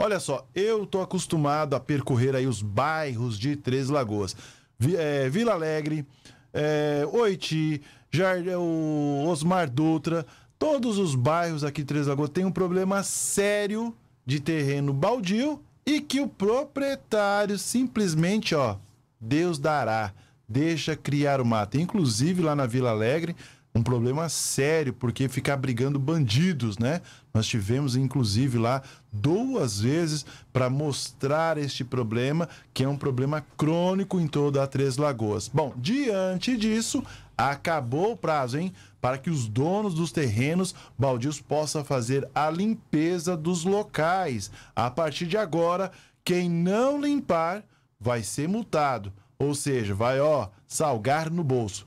Olha só, eu tô acostumado a percorrer aí os bairros de Três Lagoas. é, Vila Alegre, é, Oiti, Jardim, Osmar Dutra, todos os bairros aqui de Três Lagoas têm um problema sério de terreno baldio e que o proprietário simplesmente, ó, Deus dará, deixa criar o mato. Inclusive lá na Vila Alegre, um problema sério, porque ficar brigando bandidos, né? Nós tivemos, inclusive, lá duas vezes para mostrar este problema, que é um problema crônico em toda a Três Lagoas. Bom, diante disso, acabou o prazo, hein? Para que os donos dos terrenos baldios possam fazer a limpeza dos locais. A partir de agora, quem não limpar vai ser multado. Ou seja, vai, ó, salgar no bolso.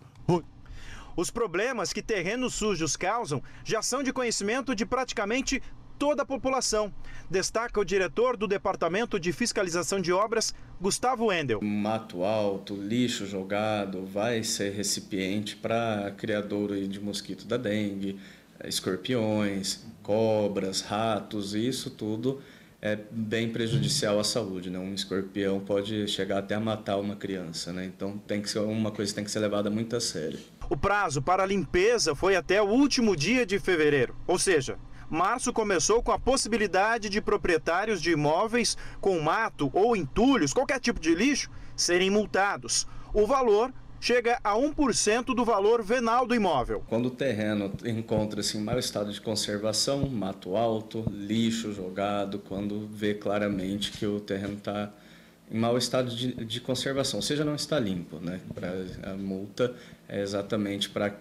Os problemas que terrenos sujos causam já são de conhecimento de praticamente toda a população, destaca o diretor do Departamento de Fiscalização de Obras, Gustavo Endel. Mato alto, lixo jogado vai ser recipiente para criador de mosquito da dengue, escorpiões, cobras, ratos, isso tudo é bem prejudicial à saúde, né? Um escorpião pode chegar até a matar uma criança, né? Então tem que ser uma coisa tem que ser levada muito a sério. O prazo para a limpeza foi até o último dia de fevereiro, ou seja, março começou com a possibilidade de proprietários de imóveis com mato ou entulhos, qualquer tipo de lixo, serem multados. O valor chega a 1% do valor venal do imóvel. Quando o terreno encontra-se em mau estado de conservação, mato alto, lixo jogado, quando vê claramente que o terreno está em mau estado de, de conservação, ou seja, não está limpo. Né? Pra, a multa é exatamente para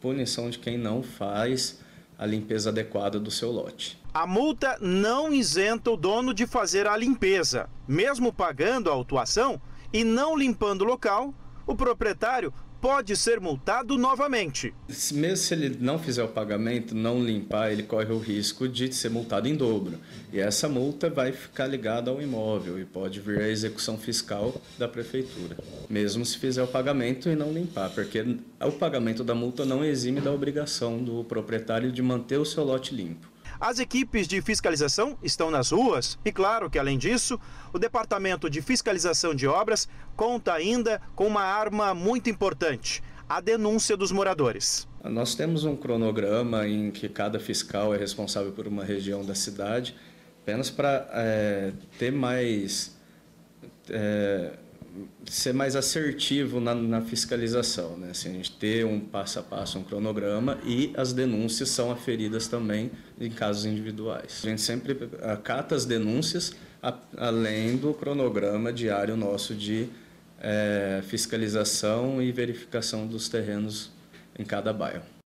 punição de quem não faz a limpeza adequada do seu lote. A multa não isenta o dono de fazer a limpeza. Mesmo pagando a autuação e não limpando o local, o proprietário pode ser multado novamente. Mesmo se ele não fizer o pagamento, não limpar, ele corre o risco de ser multado em dobro. E essa multa vai ficar ligada ao imóvel e pode vir a execução fiscal da prefeitura, mesmo se fizer o pagamento e não limpar, porque o pagamento da multa não exime da obrigação do proprietário de manter o seu lote limpo. As equipes de fiscalização estão nas ruas e, claro que, além disso, o Departamento de Fiscalização de Obras conta ainda com uma arma muito importante: a denúncia dos moradores. Nós temos um cronograma em que cada fiscal é responsável por uma região da cidade, apenas para é, ter mais. É, ser mais assertivo na, na fiscalização, né? Assim, a gente ter um passo a passo, um cronograma e as denúncias são aferidas também em casos individuais. A gente sempre acata as denúncias a, além do cronograma diário nosso de é, fiscalização e verificação dos terrenos em cada bairro.